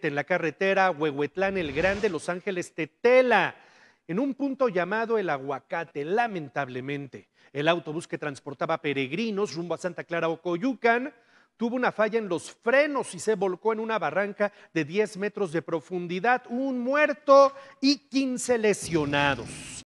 en la carretera Huehuetlán El Grande, Los Ángeles Tetela, en un punto llamado El Aguacate, lamentablemente. El autobús que transportaba peregrinos rumbo a Santa Clara Coyucan, tuvo una falla en los frenos y se volcó en una barranca de 10 metros de profundidad, un muerto y 15 lesionados.